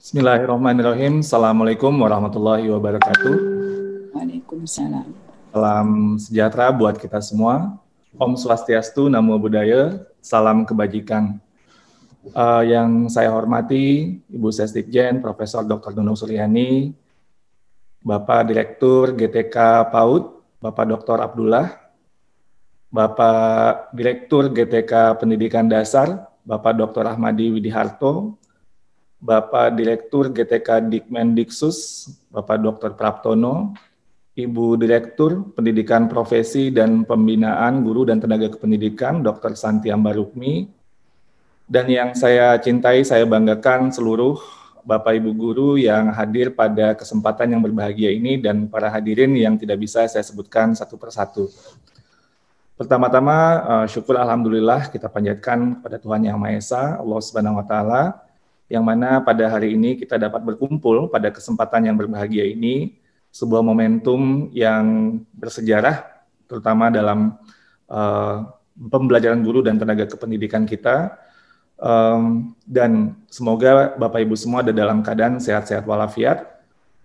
Bismillahirrahmanirrahim. Assalamualaikum warahmatullahi wabarakatuh. Waalaikumsalam. Salam sejahtera buat kita semua. Om Swastiastu, Namo Buddhaya, salam kebajikan. Uh, yang saya hormati Ibu Jen, Profesor Dr. Nunung Suryani, Bapak Direktur GTK PAUD, Bapak Dr. Abdullah, Bapak Direktur GTK Pendidikan Dasar, Bapak Dr. Ahmadi Widiharto, Bapak Direktur GTK Dikmen Diksus, Bapak Dr. Praptono, Ibu Direktur Pendidikan Profesi dan Pembinaan Guru dan Tenaga Kependidikan, Dr. Santi Ambarukmi, dan yang saya cintai, saya banggakan seluruh Bapak Ibu guru yang hadir pada kesempatan yang berbahagia ini dan para hadirin yang tidak bisa saya sebutkan satu persatu. Pertama-tama eh, syukur alhamdulillah kita panjatkan kepada Tuhan Yang Maha Esa, Allah Subhanahu wa taala yang mana pada hari ini kita dapat berkumpul pada kesempatan yang berbahagia ini, sebuah momentum yang bersejarah, terutama dalam uh, pembelajaran guru dan tenaga kependidikan kita. Um, dan semoga Bapak Ibu semua ada dalam keadaan sehat-sehat walafiat.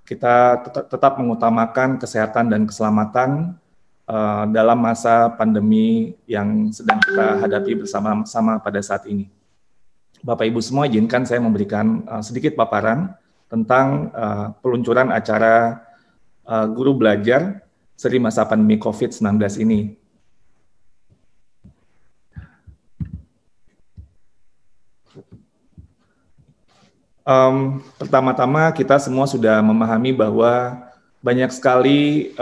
Kita tet tetap mengutamakan kesehatan dan keselamatan uh, dalam masa pandemi yang sedang kita hadapi bersama-sama pada saat ini. Bapak Ibu semua izinkan saya memberikan uh, sedikit paparan tentang uh, peluncuran acara uh, guru belajar seri masa pandemi COVID-19 ini. Um, pertama-tama kita semua sudah memahami bahwa banyak sekali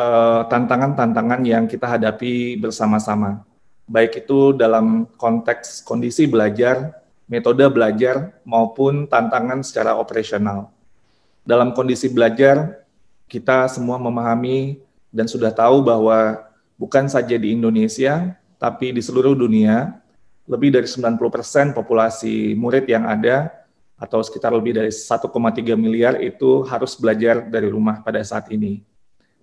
tantangan-tantangan uh, yang kita hadapi bersama-sama, baik itu dalam konteks kondisi belajar metode belajar maupun tantangan secara operasional. Dalam kondisi belajar, kita semua memahami dan sudah tahu bahwa bukan saja di Indonesia, tapi di seluruh dunia, lebih dari 90% populasi murid yang ada atau sekitar lebih dari 1,3 miliar itu harus belajar dari rumah pada saat ini.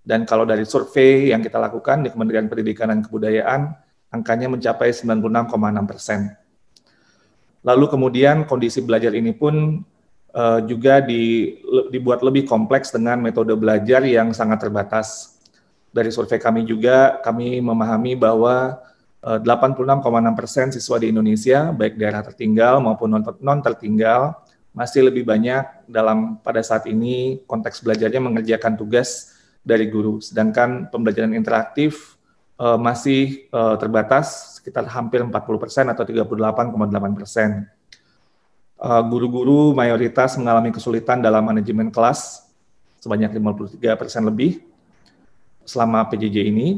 Dan kalau dari survei yang kita lakukan di Kementerian Pendidikan dan Kebudayaan, angkanya mencapai 96,6 persen. Lalu kemudian kondisi belajar ini pun uh, juga di, dibuat lebih kompleks dengan metode belajar yang sangat terbatas. Dari survei kami juga, kami memahami bahwa eh, uh, 86,6 persen siswa di Indonesia, baik daerah tertinggal maupun non tertinggal, masih lebih banyak dalam pada saat ini konteks belajarnya mengerjakan tugas dari guru. Sedangkan pembelajaran interaktif uh, masih uh, terbatas sekitar hampir 40 persen atau 38,8 persen. Uh, guru-guru mayoritas mengalami kesulitan dalam manajemen kelas sebanyak 53 persen lebih selama PJJ ini.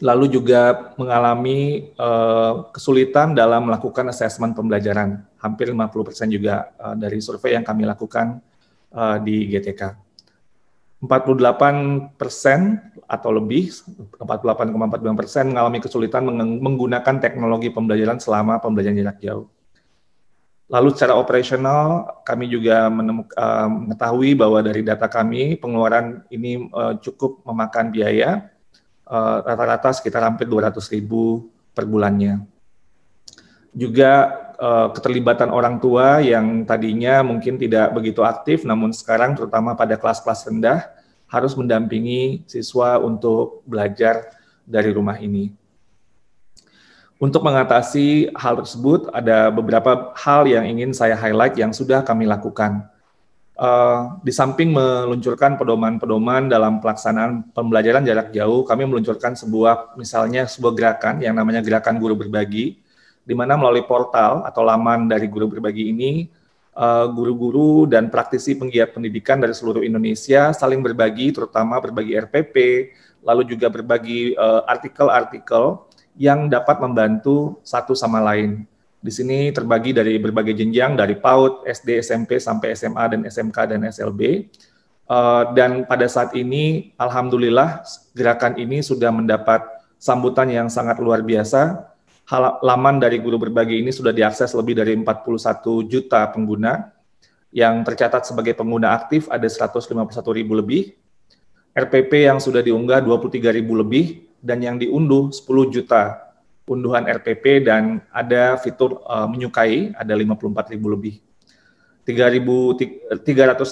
Lalu juga mengalami uh, kesulitan dalam melakukan asesmen pembelajaran, hampir 50 persen juga uh, dari survei yang kami lakukan uh, di GTK. 48 persen atau lebih, 48,49 persen mengalami kesulitan menggunakan teknologi pembelajaran selama pembelajaran jarak jauh. Lalu secara operasional, kami juga menemuk, uh, eh, mengetahui bahwa dari data kami, pengeluaran ini uh, cukup memakan biaya eh, rata-rata uh, rata -rata sekitar hampir 200 ribu per bulannya. Juga uh, keterlibatan orang tua yang tadinya mungkin tidak begitu aktif, namun sekarang terutama pada kelas-kelas rendah harus mendampingi siswa untuk belajar dari rumah ini. Untuk mengatasi hal tersebut, ada beberapa hal yang ingin saya highlight yang sudah kami lakukan. Uh, di samping meluncurkan pedoman-pedoman dalam pelaksanaan pembelajaran jarak jauh, kami meluncurkan sebuah, misalnya sebuah gerakan yang namanya gerakan guru berbagi, di mana melalui portal atau laman dari guru berbagi ini eh, guru-guru dan praktisi penggiat pendidikan dari seluruh Indonesia saling berbagi, terutama berbagi RPP, lalu juga berbagi eh, artikel-artikel yang dapat membantu satu sama lain. Di sini terbagi dari berbagai jenjang, dari PAUD, SD, SMP, sampai SMA, dan SMK, dan SLB. Eh, dan pada saat ini, Alhamdulillah, gerakan ini sudah mendapat sambutan yang sangat luar biasa, Halaman dari Guru Berbagi ini sudah diakses lebih dari 41 juta pengguna. Yang tercatat sebagai pengguna aktif ada 151 ribu lebih. RPP yang sudah diunggah 23 ribu lebih dan yang diunduh 10 juta unduhan RPP dan ada fitur uh, menyukai ada 54 ribu lebih. 3.300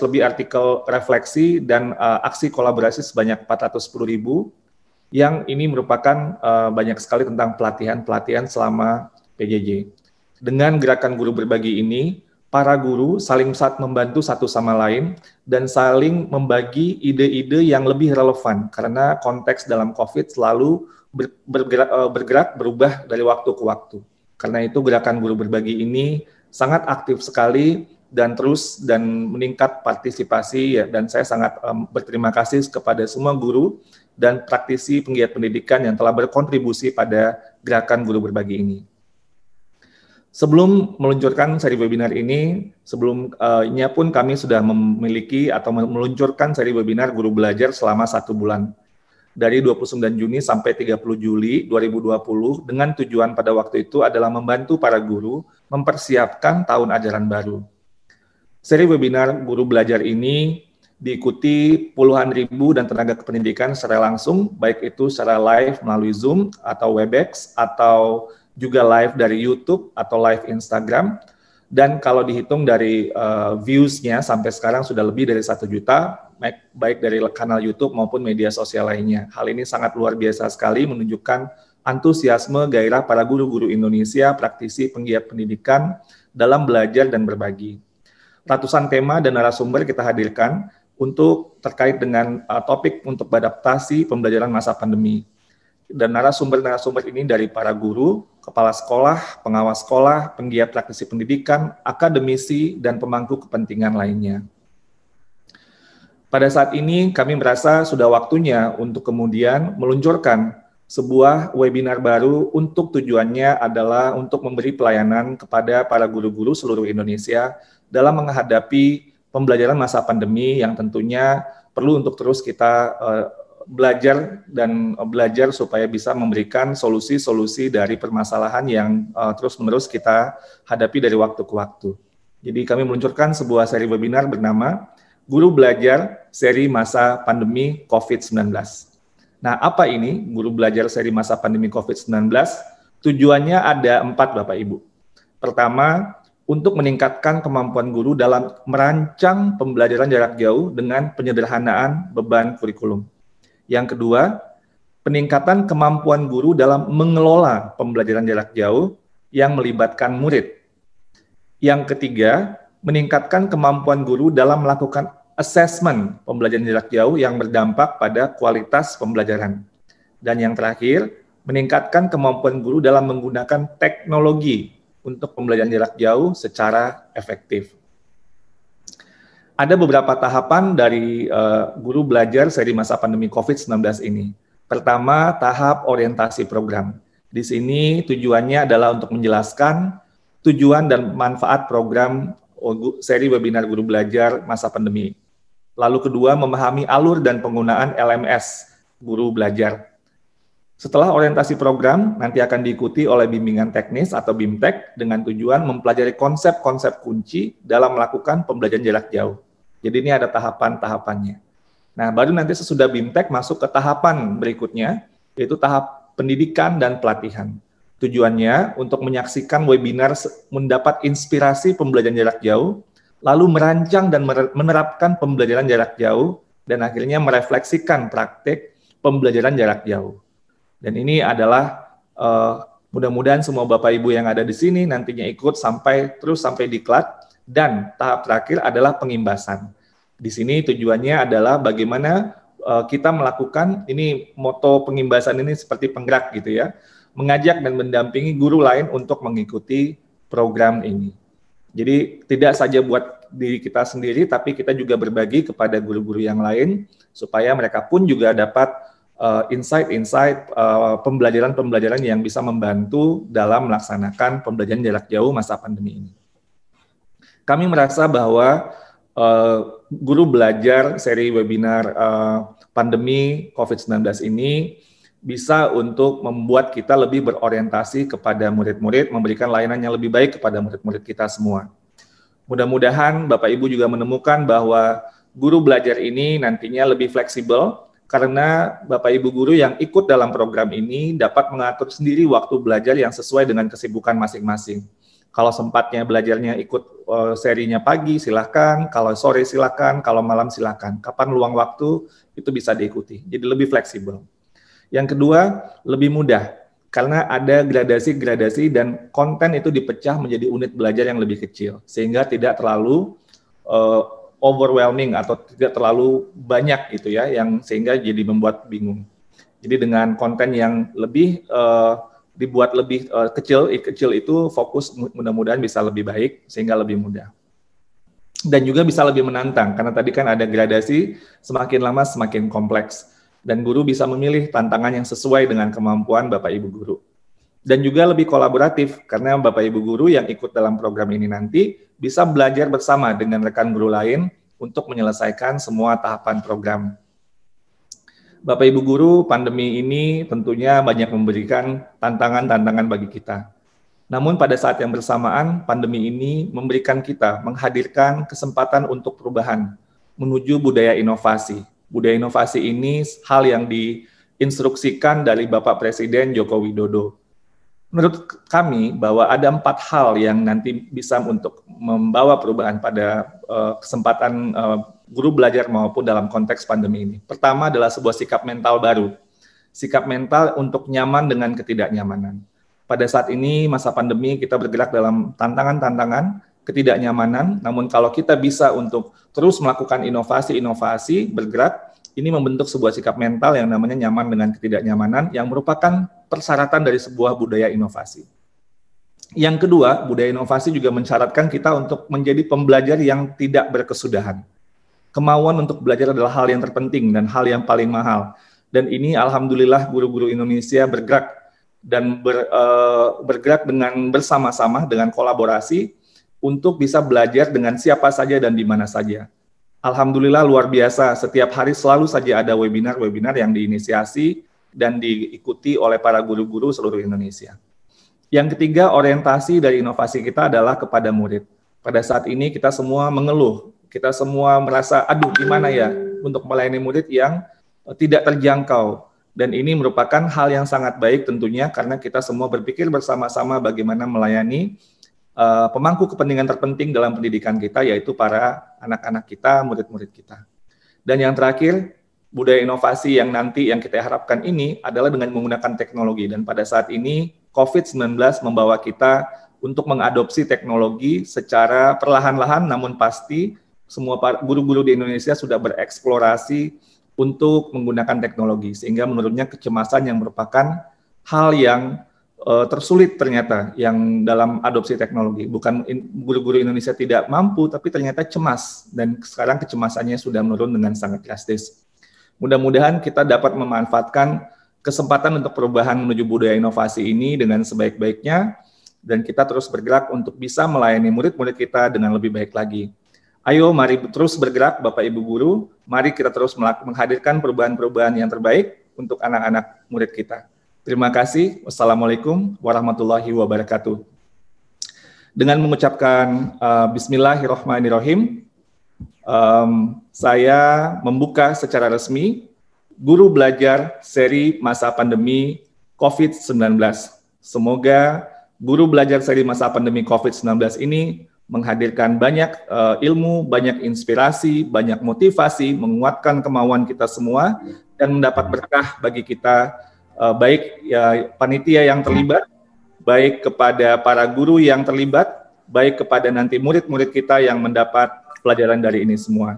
lebih artikel refleksi dan uh, aksi kolaborasi sebanyak 410 ribu yang ini merupakan uh, banyak sekali tentang pelatihan-pelatihan selama PJJ. Dengan gerakan guru berbagi ini, para guru saling saat membantu satu sama lain dan saling membagi ide-ide yang lebih relevan karena konteks dalam COVID selalu ber, bergerak, eh, bergerak berubah dari waktu ke waktu. Karena itu gerakan guru berbagi ini sangat aktif sekali dan terus dan meningkat partisipasi ya dan saya sangat um, berterima kasih kepada semua guru dan praktisi penggiat pendidikan yang telah berkontribusi pada gerakan guru berbagi ini. Sebelum meluncurkan seri webinar ini, sebelumnya pun kami sudah memiliki atau meluncurkan seri webinar guru belajar selama satu bulan dari 29 Juni sampai 30 Juli 2020 dengan tujuan pada waktu itu adalah membantu para guru mempersiapkan tahun ajaran baru. Seri webinar guru belajar ini diikuti puluhan ribu dan tenaga kependidikan secara langsung, baik itu secara live melalui Zoom atau Webex atau juga live dari YouTube atau live Instagram. Dan kalau dihitung dari uh, views-nya sampai sekarang sudah lebih dari satu juta, baik, baik dari kanal YouTube maupun media sosial lainnya. Hal ini sangat luar biasa sekali menunjukkan antusiasme gairah para guru-guru Indonesia, praktisi penggiat pendidikan dalam belajar dan berbagi. Ratusan tema dan narasumber kita hadirkan, untuk terkait dengan uh, topik untuk beradaptasi pembelajaran masa pandemi. Dan narasumber-narasumber ini dari para guru, kepala sekolah, pengawas sekolah, penggiat praktisi pendidikan, akademisi, dan pemangku kepentingan lainnya. Pada saat ini kami merasa sudah waktunya untuk kemudian meluncurkan sebuah webinar baru untuk tujuannya adalah untuk memberi pelayanan kepada para guru-guru seluruh Indonesia dalam menghadapi pembelajaran masa pandemi yang tentunya perlu untuk terus kita eh, belajar dan eh, belajar supaya bisa memberikan solusi-solusi dari permasalahan yang eh, terus-menerus kita hadapi dari waktu ke waktu. Jadi kami meluncurkan sebuah seri webinar bernama Guru Belajar Seri Masa Pandemi COVID-19. Nah, apa ini Guru Belajar Seri Masa Pandemi COVID-19? Tujuannya ada empat, Bapak-Ibu. Pertama, untuk meningkatkan kemampuan guru dalam merancang pembelajaran jarak jauh dengan penyederhanaan beban kurikulum. Yang kedua, peningkatan kemampuan guru dalam mengelola pembelajaran jarak jauh yang melibatkan murid. Yang ketiga, meningkatkan kemampuan guru dalam melakukan asesmen pembelajaran jarak jauh yang berdampak pada kualitas pembelajaran. Dan yang terakhir, meningkatkan kemampuan guru dalam menggunakan teknologi untuk pembelajaran jarak jauh secara efektif. Ada beberapa tahapan dari uh, guru belajar seri masa pandemi COVID-19 ini. Pertama, tahap orientasi program. Di sini tujuannya adalah untuk menjelaskan tujuan dan manfaat program seri webinar guru belajar masa pandemi. Lalu kedua, memahami alur dan penggunaan LMS guru belajar. Setelah orientasi program, nanti akan diikuti oleh bimbingan teknis atau BIMTEK dengan tujuan mempelajari konsep-konsep kunci dalam melakukan pembelajaran jarak jauh. Jadi ini ada tahapan-tahapannya. Nah, baru nanti sesudah BIMTEK masuk ke tahapan berikutnya, yaitu tahap pendidikan dan pelatihan. Tujuannya untuk menyaksikan webinar mendapat inspirasi pembelajaran jarak jauh, lalu merancang dan menerapkan pembelajaran jarak jauh, dan akhirnya merefleksikan praktik pembelajaran jarak jauh. Dan ini adalah uh, mudah-mudahan semua Bapak Ibu yang ada di sini nantinya ikut sampai terus sampai diklat dan tahap terakhir adalah pengimbasan. Di sini tujuannya adalah bagaimana uh, kita melakukan ini moto pengimbasan ini seperti penggerak gitu ya, mengajak dan mendampingi guru lain untuk mengikuti program ini. Jadi tidak saja buat diri kita sendiri, tapi kita juga berbagi kepada guru-guru yang lain supaya mereka pun juga dapat insight-insight eh, uh, eh, pembelajaran-pembelajaran yang bisa membantu dalam melaksanakan pembelajaran jarak jauh masa pandemi ini. Kami merasa bahwa uh, guru belajar seri webinar uh, pandemi COVID-19 ini bisa untuk membuat kita lebih berorientasi kepada murid-murid, memberikan layanan yang lebih baik kepada murid-murid kita semua. Mudah-mudahan Bapak Ibu juga menemukan bahwa guru belajar ini nantinya lebih fleksibel, karena Bapak Ibu guru yang ikut dalam program ini dapat mengatur sendiri waktu belajar yang sesuai dengan kesibukan masing-masing. Kalau sempatnya belajarnya ikut eh, serinya pagi silahkan, kalau sore silahkan, kalau malam silahkan. Kapan luang waktu itu bisa diikuti. Jadi lebih fleksibel. Yang kedua, lebih mudah karena ada gradasi-gradasi dan konten itu dipecah menjadi unit belajar yang lebih kecil sehingga tidak terlalu uh, overwhelming atau tidak terlalu banyak gitu ya yang sehingga jadi membuat bingung. Jadi dengan konten yang lebih uh, dibuat lebih uh, kecil kecil itu fokus mudah-mudahan bisa lebih baik sehingga lebih mudah. Dan juga bisa lebih menantang karena tadi kan ada gradasi semakin lama semakin kompleks dan guru bisa memilih tantangan yang sesuai dengan kemampuan Bapak Ibu guru dan juga lebih kolaboratif karena Bapak Ibu guru yang ikut dalam program ini nanti bisa belajar bersama dengan rekan guru lain untuk menyelesaikan semua tahapan program. Bapak Ibu guru, pandemi ini tentunya banyak memberikan tantangan-tantangan bagi kita. Namun pada saat yang bersamaan, pandemi ini memberikan kita menghadirkan kesempatan untuk perubahan menuju budaya inovasi. Budaya inovasi ini hal yang diinstruksikan dari Bapak Presiden Joko Widodo menurut kami bahwa ada empat hal yang nanti bisa untuk membawa perubahan pada uh, kesempatan uh, guru belajar maupun dalam konteks pandemi ini. Pertama adalah sebuah sikap mental baru, sikap mental untuk nyaman dengan ketidaknyamanan. Pada saat ini masa pandemi kita bergerak dalam tantangan-tantangan, ketidaknyamanan, namun kalau kita bisa untuk terus melakukan inovasi-inovasi, bergerak ini membentuk sebuah sikap mental yang namanya nyaman dengan ketidaknyamanan yang merupakan persyaratan dari sebuah budaya inovasi. Yang kedua, budaya inovasi juga mensyaratkan kita untuk menjadi pembelajar yang tidak berkesudahan. Kemauan untuk belajar adalah hal yang terpenting dan hal yang paling mahal. Dan ini alhamdulillah guru-guru Indonesia bergerak dan ber, e, bergerak dengan bersama-sama dengan kolaborasi untuk bisa belajar dengan siapa saja dan di mana saja Alhamdulillah luar biasa. Setiap hari selalu saja ada webinar-webinar yang diinisiasi dan diikuti oleh para guru-guru seluruh Indonesia. Yang ketiga, orientasi dari inovasi kita adalah kepada murid. Pada saat ini kita semua mengeluh, kita semua merasa, aduh gimana ya untuk melayani murid yang eh, tidak terjangkau. Dan ini merupakan hal yang sangat baik tentunya karena kita semua berpikir bersama-sama bagaimana melayani uh, pemangku kepentingan terpenting dalam pendidikan kita yaitu para anak-anak kita, murid-murid kita. Dan yang terakhir, budaya inovasi yang nanti yang kita harapkan ini adalah dengan menggunakan teknologi dan pada saat ini COVID-19 membawa kita untuk mengadopsi teknologi secara perlahan-lahan namun pasti semua guru-guru di Indonesia sudah bereksplorasi untuk menggunakan teknologi sehingga menurutnya kecemasan yang merupakan hal yang uh, tersulit ternyata yang dalam adopsi teknologi. Bukan guru-guru in, Indonesia tidak mampu, tapi ternyata cemas dan sekarang kecemasannya sudah menurun dengan sangat drastis. Mudah-mudahan kita dapat memanfaatkan kesempatan untuk perubahan menuju budaya inovasi ini dengan sebaik-baiknya dan kita terus bergerak untuk bisa melayani murid-murid kita dengan lebih baik lagi. Ayo mari terus bergerak Bapak Ibu guru, mari kita terus menghadirkan perubahan-perubahan yang terbaik untuk anak-anak murid kita. Terima kasih. Wassalamualaikum warahmatullahi wabarakatuh. Dengan mengucapkan uh, Bismillahirrahmanirrahim, um, saya membuka secara resmi Guru Belajar seri masa pandemi COVID-19. Semoga Guru Belajar seri masa pandemi COVID-19 ini menghadirkan banyak uh, ilmu, banyak inspirasi, banyak motivasi, menguatkan kemauan kita semua, dan mendapat berkah bagi kita uh, baik ya, panitia yang terlibat, baik kepada para guru yang terlibat, baik kepada nanti murid-murid kita yang mendapat pelajaran dari ini semua.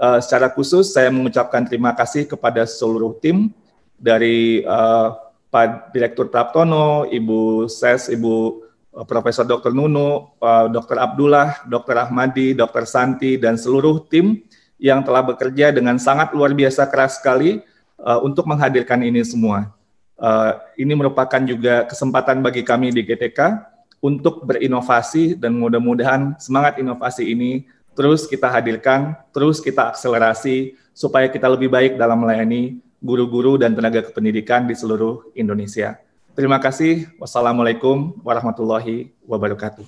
Uh, secara khusus saya mengucapkan terima kasih kepada seluruh tim dari uh, eh, Pak Direktur Praptono, Ibu Ses, Ibu Profesor Dr. Nuno, Dr. Abdullah, Dr. Ahmadi, Dr. Santi, dan seluruh tim yang telah bekerja dengan sangat luar biasa keras sekali uh, untuk menghadirkan ini semua. Eh, ini merupakan juga kesempatan bagi kami di GTK untuk berinovasi dan mudah-mudahan semangat inovasi ini terus kita hadirkan, terus kita akselerasi supaya kita lebih baik dalam melayani guru-guru dan tenaga kependidikan di seluruh Indonesia. Terima kasih. Wassalamualaikum warahmatullahi wabarakatuh.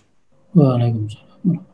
Waalaikumsalam.